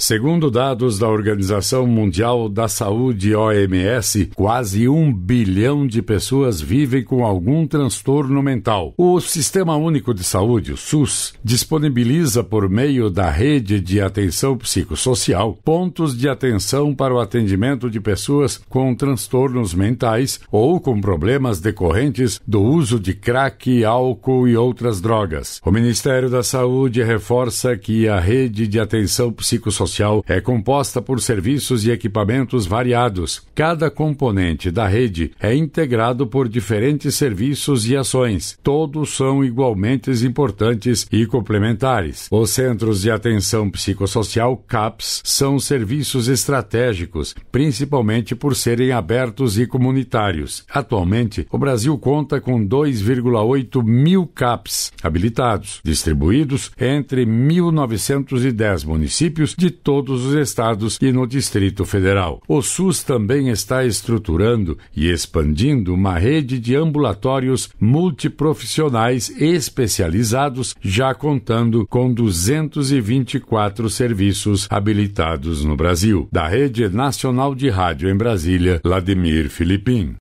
Segundo dados da Organização Mundial da Saúde, OMS, quase um bilhão de pessoas vivem com algum transtorno mental. O Sistema Único de Saúde, o SUS, disponibiliza por meio da rede de atenção psicossocial pontos de atenção para o atendimento de pessoas com transtornos mentais ou com problemas decorrentes do uso de crack, álcool e outras drogas. O Ministério da Saúde reforça que a rede de atenção psicossocial social é composta por serviços e equipamentos variados. Cada componente da rede é integrado por diferentes serviços e ações. Todos são igualmente importantes e complementares. Os Centros de Atenção Psicossocial, CAPS, são serviços estratégicos, principalmente por serem abertos e comunitários. Atualmente, o Brasil conta com 2,8 mil CAPS habilitados, distribuídos entre 1.910 municípios de todos os estados e no Distrito Federal. O SUS também está estruturando e expandindo uma rede de ambulatórios multiprofissionais especializados, já contando com 224 serviços habilitados no Brasil. Da Rede Nacional de Rádio em Brasília, Vladimir Filipim.